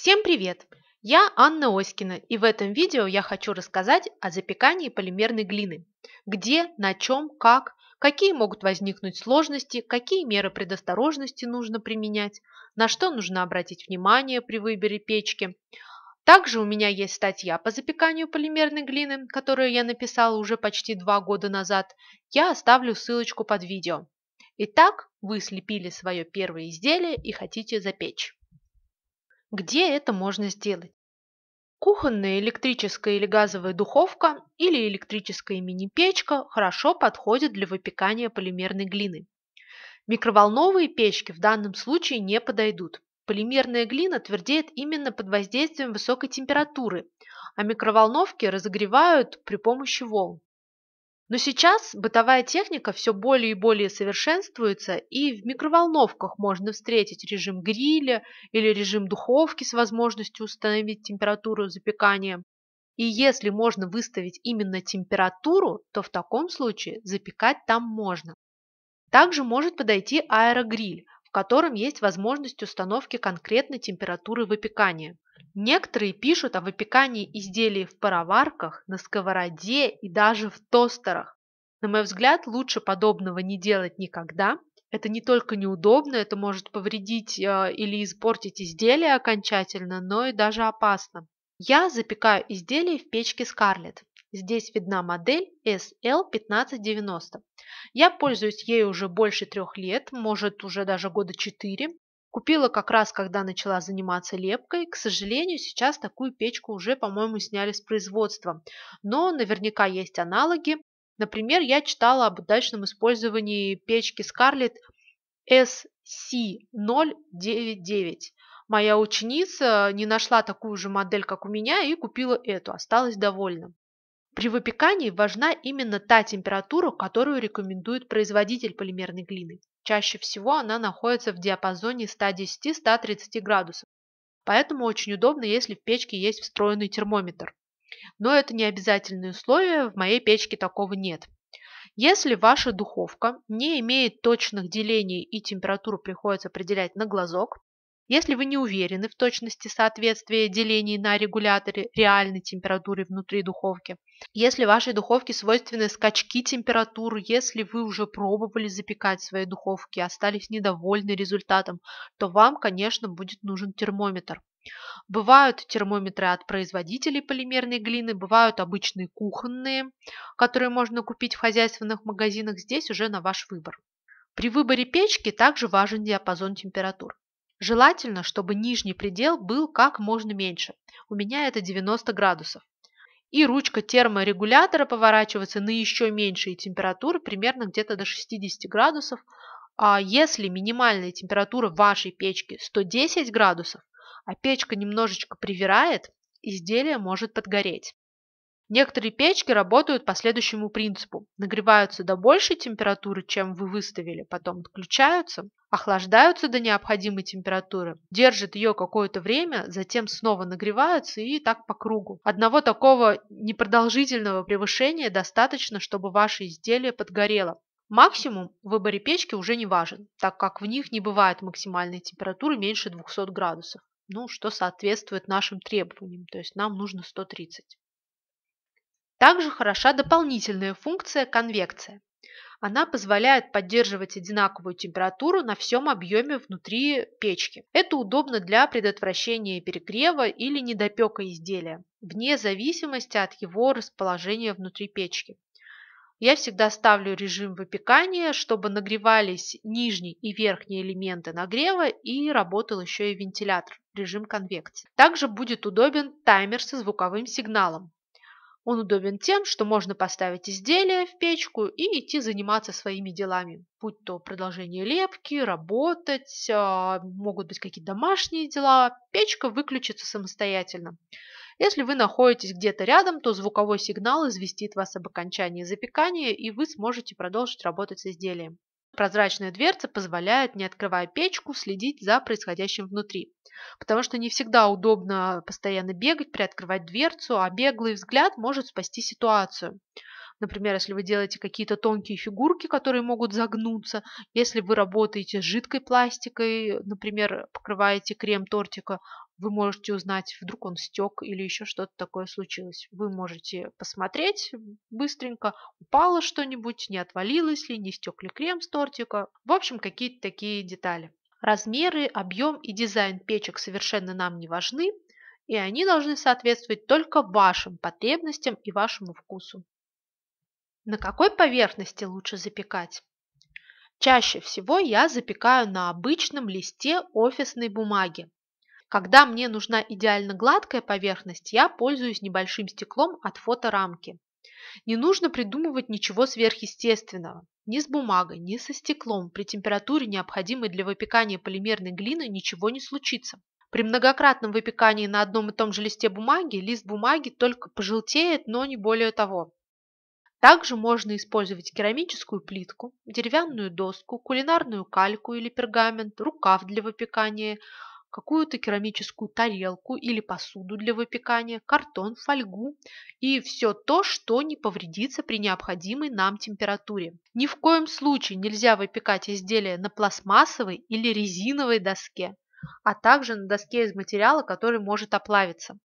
Всем привет! Я Анна Оськина, и в этом видео я хочу рассказать о запекании полимерной глины. Где, на чем, как, какие могут возникнуть сложности, какие меры предосторожности нужно применять, на что нужно обратить внимание при выборе печки. Также у меня есть статья по запеканию полимерной глины, которую я написала уже почти два года назад. Я оставлю ссылочку под видео. Итак, вы слепили свое первое изделие и хотите запечь. Где это можно сделать? Кухонная электрическая или газовая духовка или электрическая мини-печка хорошо подходят для выпекания полимерной глины. Микроволновые печки в данном случае не подойдут. Полимерная глина твердеет именно под воздействием высокой температуры, а микроволновки разогревают при помощи волн. Но сейчас бытовая техника все более и более совершенствуется, и в микроволновках можно встретить режим гриля или режим духовки с возможностью установить температуру запекания. И если можно выставить именно температуру, то в таком случае запекать там можно. Также может подойти аэрогриль, в котором есть возможность установки конкретной температуры выпекания. Некоторые пишут о выпекании изделий в пароварках, на сковороде и даже в тостерах. На мой взгляд, лучше подобного не делать никогда. Это не только неудобно, это может повредить э, или испортить изделие окончательно, но и даже опасно. Я запекаю изделия в печке Scarlett. Здесь видна модель SL1590. Я пользуюсь ей уже больше трех лет, может уже даже года четыре. Купила как раз, когда начала заниматься лепкой. К сожалению, сейчас такую печку уже, по-моему, сняли с производства. Но наверняка есть аналоги. Например, я читала об удачном использовании печки Scarlett SC099. Моя ученица не нашла такую же модель, как у меня, и купила эту. Осталась довольна. При выпекании важна именно та температура, которую рекомендует производитель полимерной глины. Чаще всего она находится в диапазоне 110-130 градусов, поэтому очень удобно, если в печке есть встроенный термометр. Но это не обязательное условие, в моей печке такого нет. Если ваша духовка не имеет точных делений и температуру приходится определять на глазок, если вы не уверены в точности соответствия делений на регуляторе реальной температуры внутри духовки, если вашей духовке свойственны скачки температур, если вы уже пробовали запекать свои духовки и остались недовольны результатом, то вам, конечно, будет нужен термометр. Бывают термометры от производителей полимерной глины, бывают обычные кухонные, которые можно купить в хозяйственных магазинах, здесь уже на ваш выбор. При выборе печки также важен диапазон температур. Желательно, чтобы нижний предел был как можно меньше. У меня это 90 градусов. И ручка терморегулятора поворачивается на еще меньшие температуры, примерно где-то до 60 градусов. А если минимальная температура вашей печки 110 градусов, а печка немножечко привирает, изделие может подгореть. Некоторые печки работают по следующему принципу. Нагреваются до большей температуры, чем вы выставили, потом отключаются, охлаждаются до необходимой температуры, держат ее какое-то время, затем снова нагреваются и так по кругу. Одного такого непродолжительного превышения достаточно, чтобы ваше изделие подгорело. Максимум в выборе печки уже не важен, так как в них не бывает максимальной температуры меньше 200 градусов ну, что соответствует нашим требованиям, то есть нам нужно 130. Также хороша дополнительная функция конвекция. Она позволяет поддерживать одинаковую температуру на всем объеме внутри печки. Это удобно для предотвращения перегрева или недопека изделия, вне зависимости от его расположения внутри печки. Я всегда ставлю режим выпекания, чтобы нагревались нижний и верхний элементы нагрева и работал еще и вентилятор, режим конвекции. Также будет удобен таймер со звуковым сигналом. Он удобен тем, что можно поставить изделие в печку и идти заниматься своими делами. Будь то продолжение лепки, работать, а, могут быть какие-то домашние дела, печка выключится самостоятельно. Если вы находитесь где-то рядом, то звуковой сигнал известит вас об окончании запекания, и вы сможете продолжить работать с изделием. Прозрачная дверца позволяет, не открывая печку, следить за происходящим внутри. Потому что не всегда удобно постоянно бегать, приоткрывать дверцу, а беглый взгляд может спасти ситуацию. Например, если вы делаете какие-то тонкие фигурки, которые могут загнуться, если вы работаете с жидкой пластикой, например, покрываете крем тортика, вы можете узнать, вдруг он стек или еще что-то такое случилось. Вы можете посмотреть быстренько, упало что-нибудь, не отвалилось ли, не стек ли крем с тортика. В общем, какие-то такие детали. Размеры, объем и дизайн печек совершенно нам не важны, и они должны соответствовать только вашим потребностям и вашему вкусу. На какой поверхности лучше запекать? Чаще всего я запекаю на обычном листе офисной бумаги. Когда мне нужна идеально гладкая поверхность, я пользуюсь небольшим стеклом от фоторамки. Не нужно придумывать ничего сверхъестественного. Ни с бумагой, ни со стеклом при температуре, необходимой для выпекания полимерной глины, ничего не случится. При многократном выпекании на одном и том же листе бумаги лист бумаги только пожелтеет, но не более того. Также можно использовать керамическую плитку, деревянную доску, кулинарную кальку или пергамент, рукав для выпекания, какую-то керамическую тарелку или посуду для выпекания, картон, фольгу и все то, что не повредится при необходимой нам температуре. Ни в коем случае нельзя выпекать изделия на пластмассовой или резиновой доске, а также на доске из материала, который может оплавиться.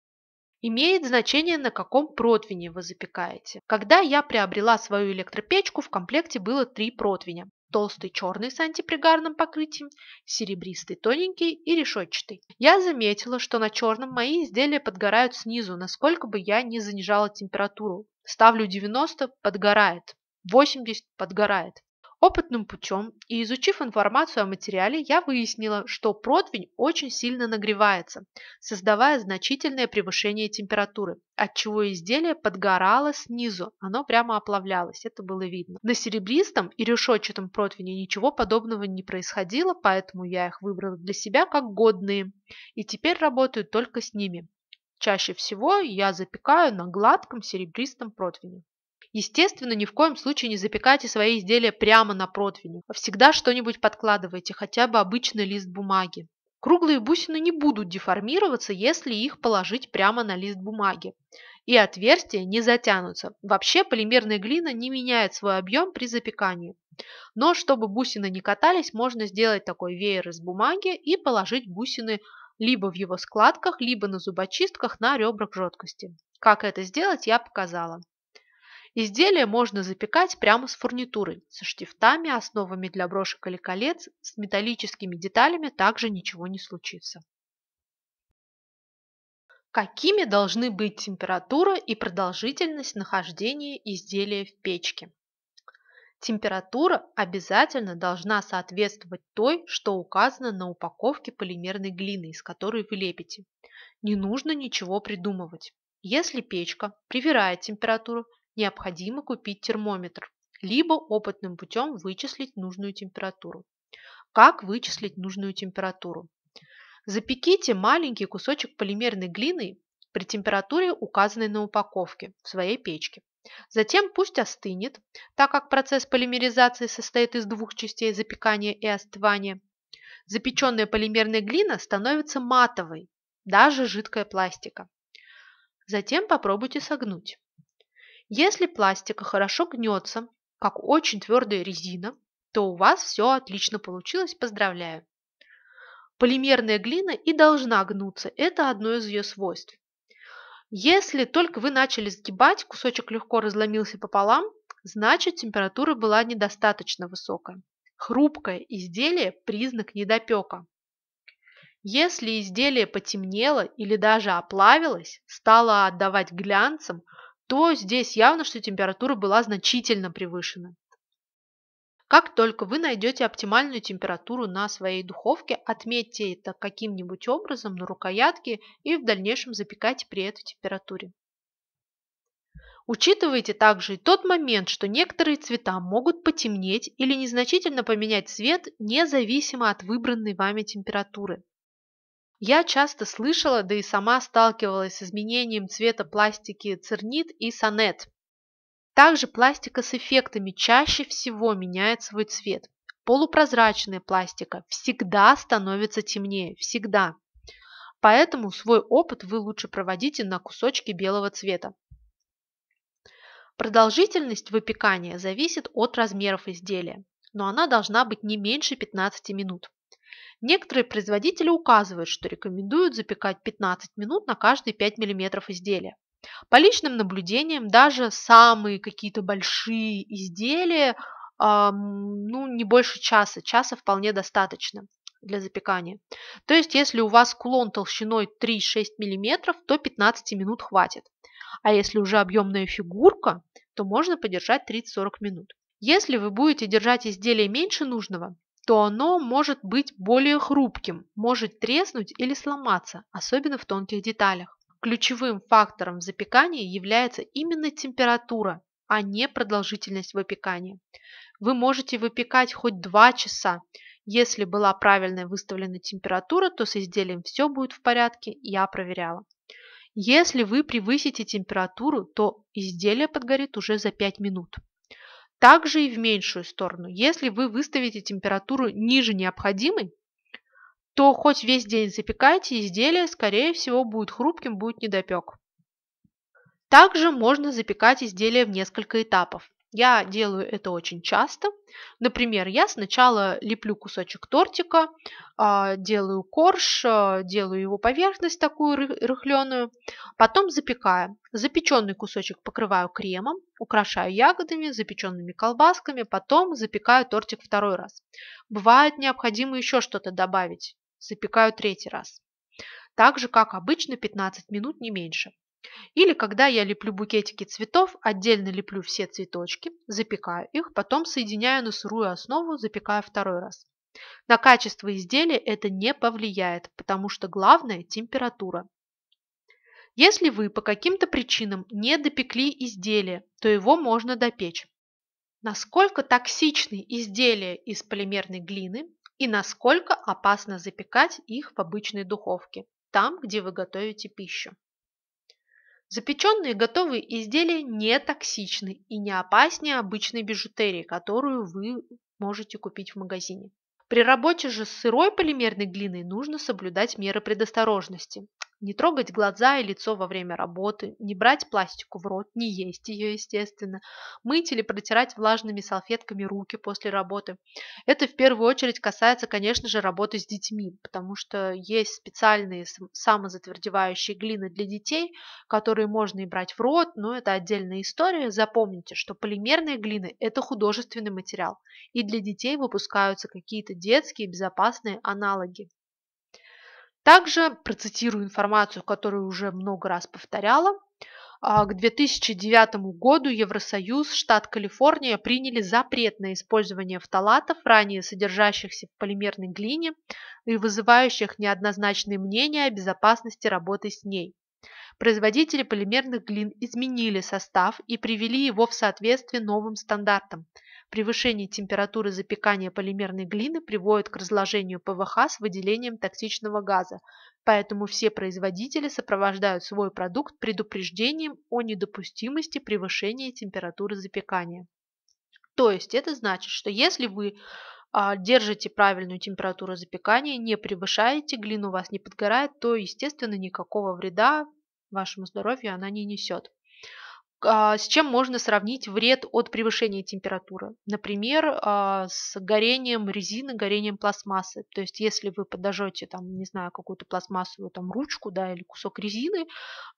Имеет значение, на каком противне вы запекаете. Когда я приобрела свою электропечку, в комплекте было три противня толстый черный с антипригарным покрытием, серебристый тоненький и решетчатый. Я заметила, что на черном мои изделия подгорают снизу, насколько бы я не занижала температуру. Ставлю 90 – подгорает, 80 – подгорает. Опытным путем и изучив информацию о материале, я выяснила, что противень очень сильно нагревается, создавая значительное превышение температуры, отчего изделие подгорало снизу, оно прямо оплавлялось, это было видно. На серебристом и решетчатом противне ничего подобного не происходило, поэтому я их выбрала для себя как годные, и теперь работаю только с ними. Чаще всего я запекаю на гладком серебристом противне. Естественно, ни в коем случае не запекайте свои изделия прямо на противне. Всегда что-нибудь подкладывайте, хотя бы обычный лист бумаги. Круглые бусины не будут деформироваться, если их положить прямо на лист бумаги. И отверстия не затянутся. Вообще полимерная глина не меняет свой объем при запекании. Но чтобы бусины не катались, можно сделать такой веер из бумаги и положить бусины либо в его складках, либо на зубочистках на ребрах жесткости. Как это сделать, я показала. Изделие можно запекать прямо с фурнитурой, со штифтами, основами для брошек или колец, с металлическими деталями также ничего не случится. Какими должны быть температура и продолжительность нахождения изделия в печке? Температура обязательно должна соответствовать той, что указано на упаковке полимерной глины, из которой вы лепите. Не нужно ничего придумывать. Если печка привирает температуру, необходимо купить термометр, либо опытным путем вычислить нужную температуру. Как вычислить нужную температуру? Запеките маленький кусочек полимерной глины при температуре, указанной на упаковке, в своей печке. Затем пусть остынет, так как процесс полимеризации состоит из двух частей запекания и остывания. Запеченная полимерная глина становится матовой, даже жидкая пластика. Затем попробуйте согнуть. Если пластика хорошо гнется, как очень твердая резина, то у вас все отлично получилось, поздравляю. Полимерная глина и должна гнуться, это одно из ее свойств. Если только вы начали сгибать, кусочек легко разломился пополам, значит температура была недостаточно высокая. Хрупкое изделие – признак недопека. Если изделие потемнело или даже оплавилось, стало отдавать глянцем – то здесь явно, что температура была значительно превышена. Как только вы найдете оптимальную температуру на своей духовке, отметьте это каким-нибудь образом на рукоятке и в дальнейшем запекайте при этой температуре. Учитывайте также и тот момент, что некоторые цвета могут потемнеть или незначительно поменять цвет независимо от выбранной вами температуры. Я часто слышала, да и сама сталкивалась с изменением цвета пластики цернит и сонет. Также пластика с эффектами чаще всего меняет свой цвет. Полупрозрачная пластика всегда становится темнее, всегда. Поэтому свой опыт вы лучше проводите на кусочке белого цвета. Продолжительность выпекания зависит от размеров изделия, но она должна быть не меньше 15 минут. Некоторые производители указывают, что рекомендуют запекать 15 минут на каждые 5 мм изделия. По личным наблюдениям, даже самые какие-то большие изделия, ну, не больше часа. Часа вполне достаточно для запекания. То есть, если у вас кулон толщиной 3-6 мм, то 15 минут хватит. А если уже объемная фигурка, то можно подержать 30-40 минут. Если вы будете держать изделие меньше нужного, то оно может быть более хрупким, может треснуть или сломаться, особенно в тонких деталях. Ключевым фактором запекания является именно температура, а не продолжительность выпекания. Вы можете выпекать хоть 2 часа. Если была правильная выставлена температура, то с изделием все будет в порядке, я проверяла. Если вы превысите температуру, то изделие подгорит уже за 5 минут. Также и в меньшую сторону. Если вы выставите температуру ниже необходимой, то хоть весь день запекайте, изделие, скорее всего, будет хрупким, будет недопек. Также можно запекать изделие в несколько этапов. Я делаю это очень часто. Например, я сначала леплю кусочек тортика, а, делаю корж, а, делаю его поверхность такую рыхленую, потом запекаю. Запеченный кусочек покрываю кремом, украшаю ягодами, запеченными колбасками, потом запекаю тортик второй раз. Бывает необходимо еще что-то добавить, запекаю третий раз. Так же, как обычно, 15 минут не меньше. Или когда я леплю букетики цветов, отдельно леплю все цветочки, запекаю их, потом соединяю на сырую основу, запекаю второй раз. На качество изделия это не повлияет, потому что главное – температура. Если вы по каким-то причинам не допекли изделие, то его можно допечь. Насколько токсичны изделия из полимерной глины и насколько опасно запекать их в обычной духовке, там, где вы готовите пищу. Запеченные готовые изделия не токсичны и не опаснее обычной бижутерии, которую вы можете купить в магазине. При работе же с сырой полимерной глиной нужно соблюдать меры предосторожности. Не трогать глаза и лицо во время работы, не брать пластику в рот, не есть ее, естественно, мыть или протирать влажными салфетками руки после работы. Это в первую очередь касается, конечно же, работы с детьми, потому что есть специальные самозатвердевающие глины для детей, которые можно и брать в рот, но это отдельная история. Запомните, что полимерные глины – это художественный материал, и для детей выпускаются какие-то детские безопасные аналоги. Также процитирую информацию, которую уже много раз повторяла. А, к 2009 году Евросоюз, штат Калифорния приняли запрет на использование фталатов, ранее содержащихся в полимерной глине и вызывающих неоднозначные мнения о безопасности работы с ней. Производители полимерных глин изменили состав и привели его в соответствие новым стандартам – Превышение температуры запекания полимерной глины приводит к разложению ПВХ с выделением токсичного газа, поэтому все производители сопровождают свой продукт предупреждением о недопустимости превышения температуры запекания. То есть это значит, что если вы а, держите правильную температуру запекания, не превышаете, глину у вас не подгорает, то, естественно, никакого вреда вашему здоровью она не несет. А, с чем можно сравнить вред от превышения температуры. Например, а, с горением резины, горением пластмассы. То есть, если вы подожжете, там, не знаю, какую-то пластмассовую там, ручку да, или кусок резины,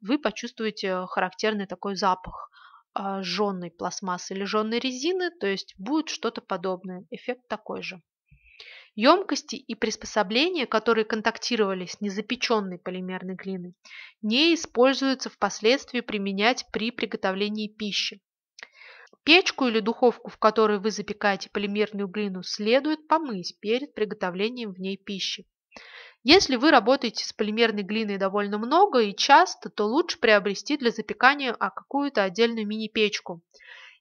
вы почувствуете характерный такой запах а, жженной пластмассы или жженной резины, то есть будет что-то подобное. Эффект такой же. Емкости и приспособления, которые контактировали с незапеченной полимерной глиной, не используются впоследствии применять при приготовлении пищи. Печку или духовку, в которой вы запекаете полимерную глину, следует помыть перед приготовлением в ней пищи. Если вы работаете с полимерной глиной довольно много и часто, то лучше приобрести для запекания а, какую-то отдельную мини-печку –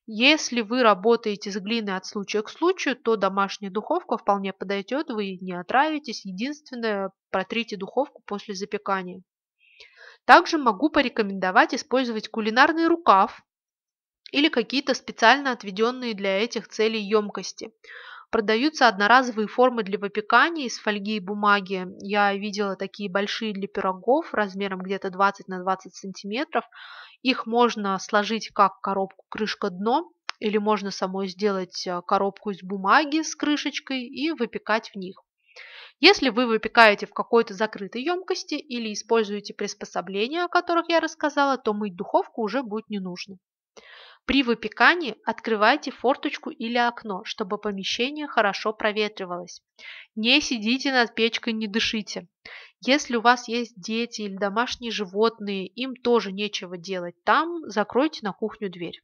если вы работаете с глиной от случая к случаю, то домашняя духовка вполне подойдет, вы не отравитесь. Единственное, протрите духовку после запекания. Также могу порекомендовать использовать кулинарный рукав или какие-то специально отведенные для этих целей емкости. Продаются одноразовые формы для выпекания из фольги и бумаги. Я видела такие большие для пирогов размером где-то 20 на 20 сантиметров. Их можно сложить как коробку крышка-дно, или можно самой сделать э, коробку из бумаги с крышечкой и выпекать в них. Если вы выпекаете в какой-то закрытой емкости или используете приспособления, о которых я рассказала, то мыть духовку уже будет не нужно. При выпекании открывайте форточку или окно, чтобы помещение хорошо проветривалось. Не сидите над печкой, не дышите. Если у вас есть дети или домашние животные, им тоже нечего делать там, закройте на кухню дверь.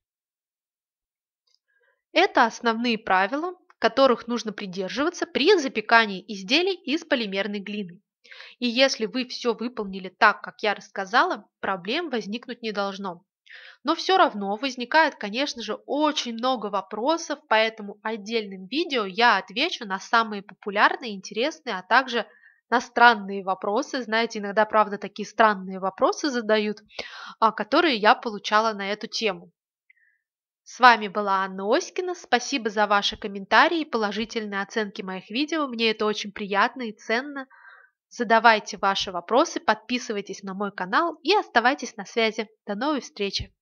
Это основные правила, которых нужно придерживаться при запекании изделий из полимерной глины. И если вы все выполнили так, как я рассказала, проблем возникнуть не должно. Но все равно возникает, конечно же, очень много вопросов, поэтому отдельным видео я отвечу на самые популярные, интересные, а также на странные вопросы. Знаете, иногда, правда, такие странные вопросы задают, а, которые я получала на эту тему. С вами была Анна Оськина. Спасибо за ваши комментарии и положительные оценки моих видео. Мне это очень приятно и ценно. Задавайте ваши вопросы, подписывайтесь на мой канал и оставайтесь на связи. До новой встречи!